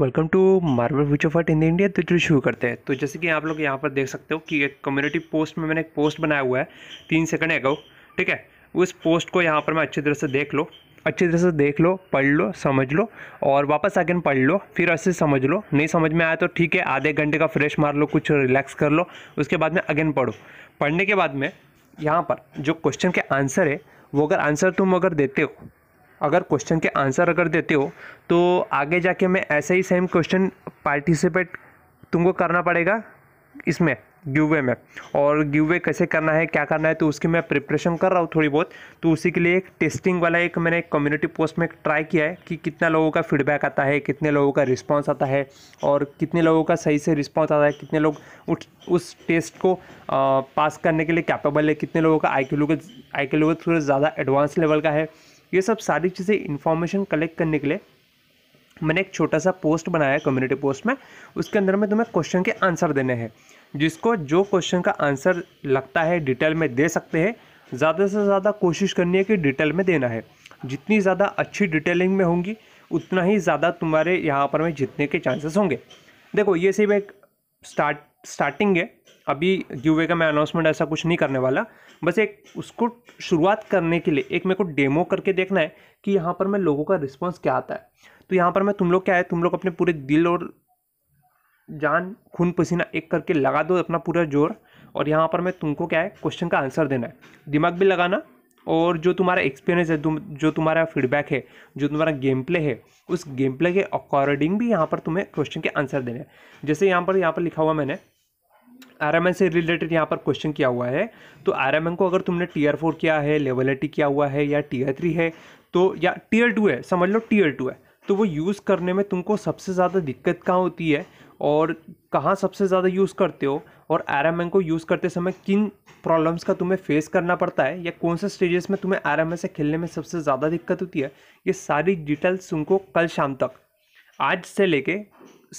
welcome to marble future फर्ट in India तो चलो शुरू करते हैं तो जैसे कि आप लोग यहाँ पर देख सकते हो कि एक कम्युनिटी पोस्ट में मैंने एक पोस्ट बनाया हुआ है तीन सेकंड है गो ठीक है उस पोस्ट को यहाँ पर मैं अच्छी तरह से देख लो अच्छी तरह से देख लो पढ़ लो समझ लो और वापस आगे पढ़ लो फिर ऐसे समझ लो नहीं समझ में आया तो ठीक है आधे घंटे का फ्रेश मार लो कुछ रिलैक्स कर लो उसके बाद में अगेन पढ़ो पढ़ने के बाद में यहाँ पर जो क्वेश्चन के आंसर है वो अगर आंसर तुम अगर देते हो अगर क्वेश्चन के आंसर अगर देते हो तो आगे जाके मैं ऐसे ही सेम क्वेश्चन पार्टिसिपेट तुमको करना पड़ेगा इसमें गिवे में और गिवे कैसे करना है क्या करना है तो उसकी मैं प्रिपरेशन कर रहा हूँ थोड़ी बहुत तो उसी के लिए एक टेस्टिंग वाला एक मैंने एक कम्युनिटी पोस्ट में ट्राई किया है कि कितना लोगों का फीडबैक आता है कितने लोगों का रिस्पांस आता है और कितने लोगों का सही से रिस्पांस आता है कितने लोग उस उस टेस्ट को आ, पास करने के लिए कैपेबल है कितने लोगों का आई क्यू लोग आई क्यू लोग थोड़ा ज़्यादा एडवांस लेवल का है ये सब सारी चीज़ें इन्फॉर्मेशन कलेक्ट करने के लिए मैंने एक छोटा सा पोस्ट बनाया कम्युनिटी पोस्ट में उसके अंदर में तुम्हें क्वेश्चन के आंसर देने हैं जिसको जो क्वेश्चन का आंसर लगता है डिटेल में दे सकते हैं ज़्यादा से ज़्यादा कोशिश करनी है कि डिटेल में देना है जितनी ज़्यादा अच्छी डिटेलिंग में होंगी उतना ही ज़्यादा तुम्हारे यहाँ पर में जीतने के चांसेस होंगे देखो ये सिर्फ एक स्टार्ट स्टार्टिंग है अभी गिवे का मैं अनाउंसमेंट ऐसा कुछ नहीं करने वाला बस एक उसको शुरुआत करने के लिए एक मेरे को डेमो करके देखना है कि यहाँ पर मैं लोगों का रिस्पॉन्स क्या आता है तो यहाँ पर मैं तुम लोग क्या है तुम लोग अपने पूरे दिल और जान खून पसीना एक करके लगा दो अपना पूरा जोर और यहाँ पर मैं तुमको क्या है क्वेश्चन का आंसर देना है दिमाग भी लगाना और जो तुम्हारा एक्सपीरियंस है तुम जो तुम्हारा फीडबैक है जो तुम्हारा गेम प्ले है उस गेम प्ले के अकॉर्डिंग भी यहाँ पर तुम्हें क्वेश्चन के आंसर देने हैं जैसे यहाँ पर यहाँ पर लिखा हुआ मैंने आर से रिलेटेड यहाँ पर क्वेश्चन किया हुआ है तो आर को अगर तुमने टीयर फोर किया है लेवल एटी किया हुआ है या टीयर थ्री है तो या टीयर टू है समझ लो टीयर टू है तो वो यूज़ करने में तुमको सबसे ज़्यादा दिक्कत कहाँ होती है और कहाँ सबसे ज़्यादा यूज़ करते हो और आर को यूज़ करते समय किन प्रॉब्लम्स का तुम्हें फेस करना पड़ता है या कौन से स्टेजेस में तुम्हें आर से खेलने में सबसे ज़्यादा दिक्कत होती है ये सारी डिटेल्स तुमको कल शाम तक आज से लेके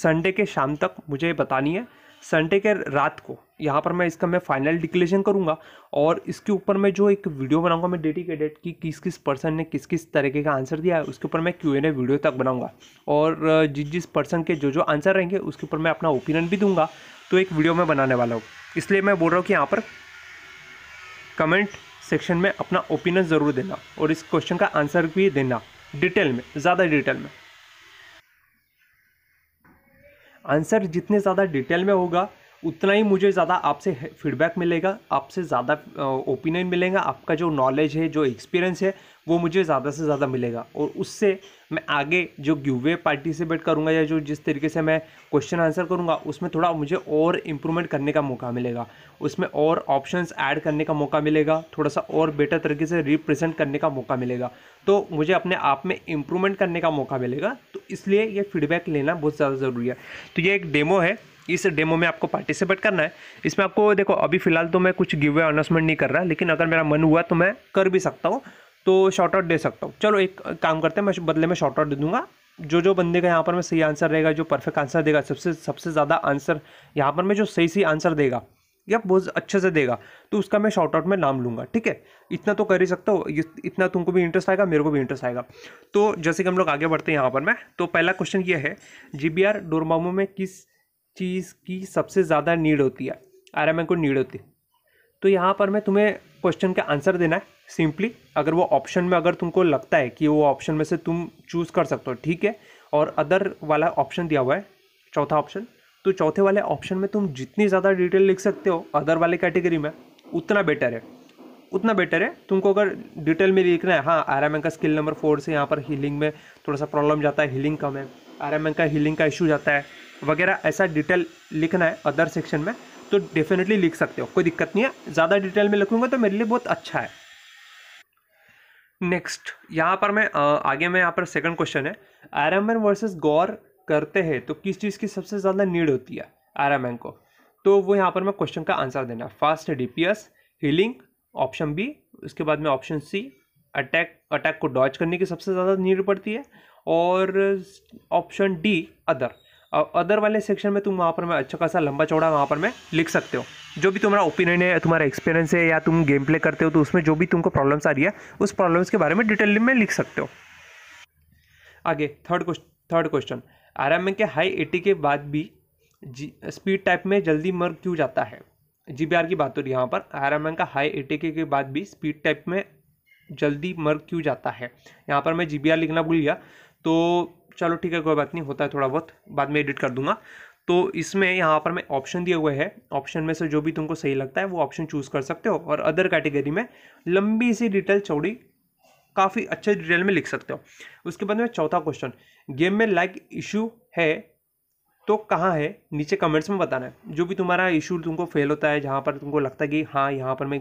संडे के शाम तक मुझे बतानी है संडे के रात को यहाँ पर मैं इसका मैं फाइनल डिक्लेरेशन करूँगा और इसके ऊपर मैं जो एक वीडियो बनाऊँगा मैं डेडिकेटेड कि किस किस पर्सन ने किस किस तरीके का आंसर दिया है उसके ऊपर मैं क्यू एन ए वीडियो तक बनाऊँगा और जिस जिस पर्सन के जो जो आंसर रहेंगे उसके ऊपर मैं अपना ओपिनियन भी दूंगा तो एक वीडियो मैं बनाने वाला हूँ इसलिए मैं बोल रहा हूँ कि यहाँ पर कमेंट सेक्शन में अपना ओपिनियन ज़रूर देना और इस क्वेश्चन का आंसर भी देना डिटेल में ज़्यादा डिटेल में आंसर जितने ज़्यादा डिटेल में होगा उतना ही मुझे ज़्यादा आपसे फीडबैक मिलेगा आपसे ज़्यादा ओपिनियन मिलेगा आपका जो नॉलेज है जो एक्सपीरियंस है वो मुझे ज़्यादा से ज़्यादा मिलेगा और उससे मैं आगे जो गिवे पार्टिसिपेट करूँगा या जो जिस तरीके से मैं क्वेश्चन आंसर करूँगा उसमें थोड़ा मुझे और इम्प्रूवमेंट करने का मौका मिलेगा उसमें और ऑप्शंस ऐड करने का मौका मिलेगा थोड़ा सा और बेटर तरीके से रिप्रेजेंट करने का मौका मिलेगा तो मुझे अपने आप में इम्प्रूवमेंट करने का मौका मिलेगा तो इसलिए ये फीडबैक लेना बहुत ज़्यादा ज़रूरी है तो ये एक डेमो है इस डेमो में आपको पार्टिसिपेट करना है इसमें आपको देखो अभी फ़िलहाल तो मैं कुछ गिवे अनाउंसमेंट नहीं कर रहा लेकिन अगर मेरा मन हुआ तो मैं कर भी सकता हूँ तो शॉर्ट आउट दे सकता हूँ चलो एक काम करते हैं मैं बदले में शॉर्ट आउट दे दूँगा जो जो बंदे का यहाँ पर मैं सही आंसर रहेगा जो परफेक्ट आंसर देगा सबसे सबसे ज़्यादा आंसर यहाँ पर मैं जो सही सही आंसर देगा या बहुत अच्छे से देगा तो उसका मैं शॉर्ट आउट में नाम लूँगा ठीक है इतना तो कर ही सकता हूँ इतना तुमको भी इंटरेस्ट आएगा मेरे को भी इंटरेस्ट आएगा तो जैसे कि हम लोग आगे बढ़ते हैं यहाँ पर मैं तो पहला क्वेश्चन ये है जी बी आर डोरमामो में किस चीज़ की सबसे ज़्यादा नीड होती है आर एम को नीड होती है तो यहाँ पर मैं तुम्हें क्वेश्चन का आंसर देना है सिंपली अगर वो ऑप्शन में अगर तुमको लगता है कि वो ऑप्शन में से तुम चूज़ कर सकते हो ठीक है और अदर वाला ऑप्शन दिया हुआ है चौथा ऑप्शन तो चौथे वाले ऑप्शन में तुम जितनी ज़्यादा डिटेल लिख सकते हो अदर वाले कैटेगरी में उतना बेटर है उतना बेटर है तुमको अगर डिटेल में लिखना है हाँ आर एम का स्किल नंबर फोर से यहाँ पर हीलिंग में थोड़ा सा प्रॉब्लम जाता है हीलिंग कम है आर एम का हीलिंग का इशू जाता है वगैरह ऐसा डिटेल लिखना है अदर सेक्शन में तो डेफिनेटली लिख सकते हो कोई दिक्कत नहीं है ज़्यादा डिटेल में लिखूंगा तो मेरे लिए बहुत अच्छा है नेक्स्ट यहाँ पर मैं आगे मैं यहाँ पर सेकंड क्वेश्चन है आयरन मैन वर्सेस गौर करते हैं तो किस चीज़ की सबसे ज़्यादा नीड होती है आयरन मैन को तो वो यहाँ पर मैं क्वेश्चन का आंसर देना fast S healing option B उसके बाद में ऑप्शन सी अटैक अटैक को डॉच करने की सबसे ज़्यादा नीड पड़ती है और ऑप्शन डी अदर और अदर वाले सेक्शन में तुम वहाँ पर मैं अच्छा खासा लंबा चौड़ा वहाँ पर मैं लिख सकते हो जो भी तुम्हारा ओपिनियन है तुम्हारा एक्सपीरियंस है या तुम गेम प्ले करते हो तो उसमें जो भी तुमको प्रॉब्लम्स आ रही है उस प्रॉब्लम्स के बारे में डिटेल में लिख सकते हो आगे third question third question R के हाई एटी के बाद भी जी स्पीड टाइप में जल्दी मर क्यों जाता है जी की बात हो रही है यहाँ पर आर का हाई एटी के बाद भी स्पीड टाइप में जल्दी मर क्यों जाता है यहाँ पर मैं जी लिखना भूल गया तो चलो ठीक है कोई बात नहीं होता है थोड़ा बहुत बाद में एडिट कर दूंगा तो इसमें यहाँ पर मैं ऑप्शन दिए हुए हैं ऑप्शन में से जो भी तुमको सही लगता है वो ऑप्शन चूज़ कर सकते हो और अदर कैटेगरी में लंबी सी डिटेल चौड़ी काफ़ी अच्छे डिटेल में लिख सकते हो उसके बाद में चौथा क्वेश्चन गेम में लाइक इशू है तो कहाँ है नीचे कमेंट्स में बताना है जो भी तुम्हारा इशू तुमको फेल होता है जहाँ पर तुमको लगता है कि हाँ यहाँ पर मैं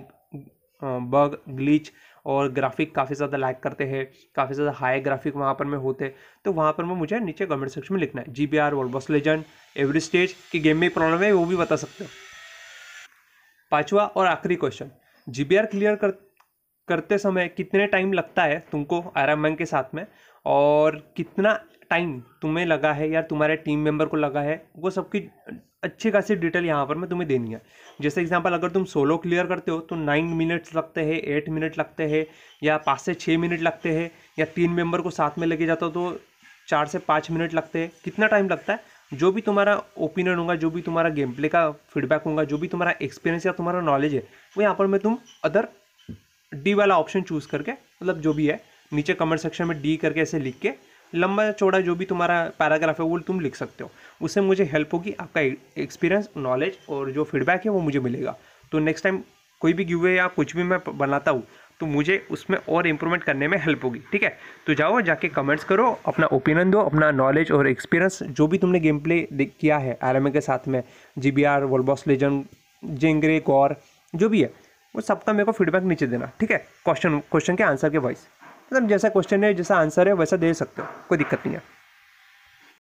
बग ग्लीच और ग्राफिक काफ़ी ज़्यादा लाइक करते हैं काफ़ी ज़्यादा हाई ग्राफिक वहाँ पर में होते तो वहाँ पर मैं मुझे नीचे कमेंट सेक्शन में लिखना है जी बी आर वर्ल्ड बस लेजेंड एवरी स्टेज की गेम में प्रॉब्लम है वो भी बता सकते हो पाँचवा और आखिरी question G B R clear कर करते समय कितने टाइम लगता है तुमको आराम मैंग के साथ में और कितना टाइम तुम्हें लगा है या तुम्हारे टीम मेंबर को लगा है वो सबकी अच्छी खासी डिटेल यहाँ पर मैं तुम्हें देनी है जैसे एग्जांपल अगर तुम सोलो क्लियर करते हो तो नाइन मिनट्स लगते हैं एट मिनट लगते हैं या पाँच से छः मिनट लगते हैं या तीन मेंबर को साथ में लेके जाता हो तो चार से पाँच मिनट लगते हैं कितना टाइम लगता है जो भी तुम्हारा ओपिनियन होगा जो भी तुम्हारा गेम प्ले का फीडबैक होगा जो भी तुम्हारा एक्सपीरियंस या तुम्हारा नॉलेज है वो यहाँ पर मैं तुम अदर डी वाला ऑप्शन चूज़ करके मतलब जो भी है नीचे कमेंट सेक्शन में डी करके ऐसे लिख के लंबा चौड़ा जो भी तुम्हारा पैराग्राफ है वो तुम लिख सकते हो उससे मुझे हेल्प होगी आपका एक्सपीरियंस नॉलेज और जो फीडबैक है वो मुझे मिलेगा तो नेक्स्ट टाइम कोई भी गिवे या कुछ भी मैं बनाता हूँ तो मुझे उसमें और इम्प्रूवमेंट करने में हेल्प होगी ठीक है तो जाओ जाके कमेंट्स करो अपना ओपिनियन दो अपना नॉलेज और एक्सपीरियंस जो भी तुमने गेम प्ले किया है आर के साथ में G B R boss legend जेंगरे कॉर जो भी है वो सबका मेरे को फीडबैक नीचे देना ठीक है क्वेश्चन क्वेश्चन के आंसर के वॉइस मतलब जैसा क्वेश्चन है जैसा आंसर है वैसा दे सकते हो कोई दिक्कत नहीं है